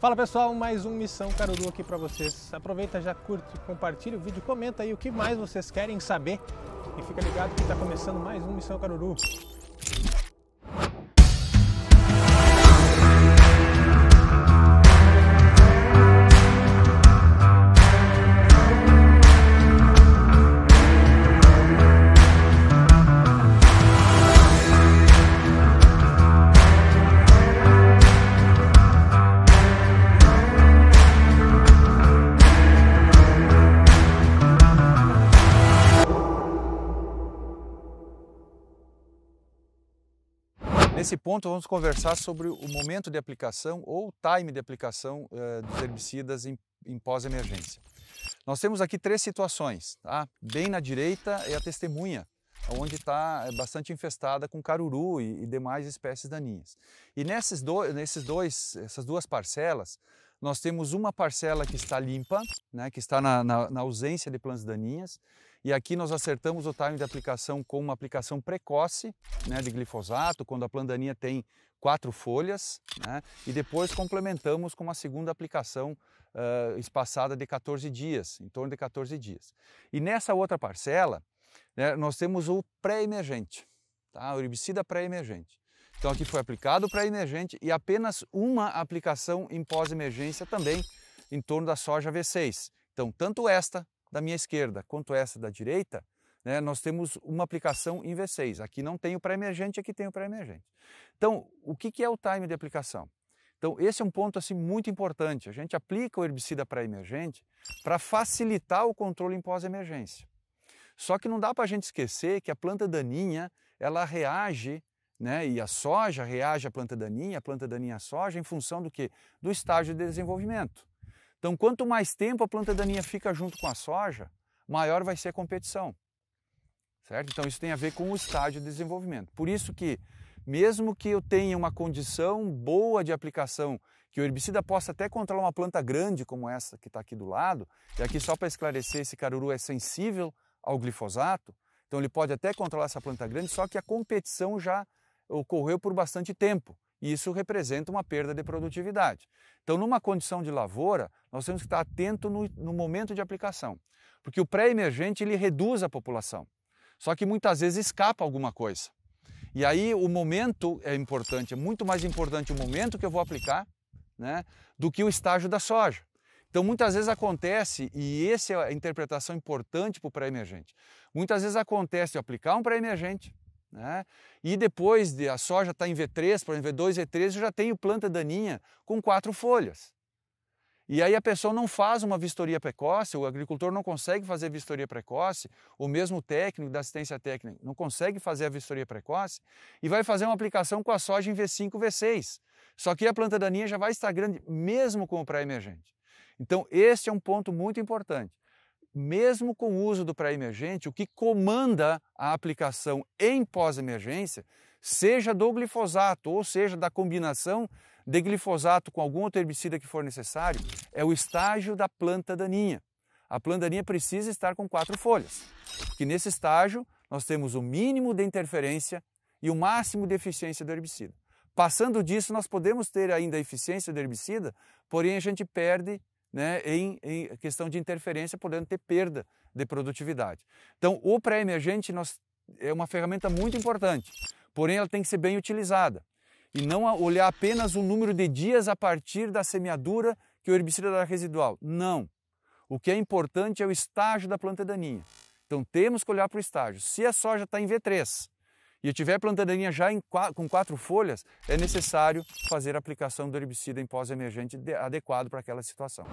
Fala pessoal, mais um Missão Caruru aqui para vocês. Aproveita, já curte, compartilha o vídeo, comenta aí o que mais vocês querem saber. E fica ligado que está começando mais um Missão Caruru. Nesse ponto, vamos conversar sobre o momento de aplicação ou time de aplicação eh, dos herbicidas em, em pós-emergência. Nós temos aqui três situações. Tá? Bem na direita é a testemunha, onde está eh, bastante infestada com caruru e, e demais espécies daninhas. E nesses, do, nesses dois, essas duas parcelas, nós temos uma parcela que está limpa, né, que está na, na, na ausência de plantas daninhas, e aqui nós acertamos o timing de aplicação com uma aplicação precoce né, de glifosato, quando a plantaninha tem quatro folhas, né, e depois complementamos com uma segunda aplicação uh, espaçada de 14 dias, em torno de 14 dias. E nessa outra parcela, né, nós temos o pré-emergente, tá, o herbicida pré-emergente. Então aqui foi aplicado pré emergente e apenas uma aplicação em pós-emergência também em torno da soja V6. Então tanto esta da minha esquerda quanto essa da direita, né, nós temos uma aplicação em V6. Aqui não tem o pré-emergente, aqui tem o pré-emergente. Então, o que, que é o time de aplicação? Então, esse é um ponto assim muito importante. A gente aplica o herbicida pré-emergente para facilitar o controle em pós-emergência. Só que não dá para a gente esquecer que a planta daninha ela reage, né? E a soja reage à planta daninha, a planta daninha à soja em função do que? Do estágio de desenvolvimento. Então, quanto mais tempo a planta daninha fica junto com a soja, maior vai ser a competição. Certo? Então, isso tem a ver com o estágio de desenvolvimento. Por isso que, mesmo que eu tenha uma condição boa de aplicação, que o herbicida possa até controlar uma planta grande como essa que está aqui do lado, e aqui só para esclarecer, esse caruru é sensível ao glifosato, então ele pode até controlar essa planta grande, só que a competição já ocorreu por bastante tempo. E isso representa uma perda de produtividade. Então, numa condição de lavoura, nós temos que estar atento no, no momento de aplicação, porque o pré-emergente ele reduz a população. Só que muitas vezes escapa alguma coisa. E aí o momento é importante, é muito mais importante o momento que eu vou aplicar, né, do que o estágio da soja. Então, muitas vezes acontece, e essa é a interpretação importante para o pré-emergente, muitas vezes acontece eu aplicar um pré-emergente, né? E depois de a soja está em V3, por exemplo, V2, V3, eu já tenho planta daninha com quatro folhas. E aí a pessoa não faz uma vistoria precoce, o agricultor não consegue fazer vistoria precoce, ou mesmo o técnico da assistência técnica não consegue fazer a vistoria precoce e vai fazer uma aplicação com a soja em V5, V6. Só que a planta daninha já vai estar grande mesmo com o pré-emergente. Então, este é um ponto muito importante mesmo com o uso do pré-emergente, o que comanda a aplicação em pós-emergência, seja do glifosato ou seja da combinação de glifosato com algum outro herbicida que for necessário, é o estágio da planta daninha. A planta daninha precisa estar com quatro folhas, porque nesse estágio nós temos o mínimo de interferência e o máximo de eficiência do herbicida. Passando disso, nós podemos ter ainda a eficiência do herbicida, porém a gente perde né, em, em questão de interferência, podendo ter perda de produtividade. Então, o pré-emergente é uma ferramenta muito importante, porém ela tem que ser bem utilizada e não olhar apenas o número de dias a partir da semeadura que o herbicida dá residual. Não. O que é importante é o estágio da planta daninha. Então temos que olhar para o estágio. Se a soja está em V3 e eu tiver plantadeirinha já em, com quatro folhas, é necessário fazer a aplicação do herbicida em pós-emergente adequado para aquela situação.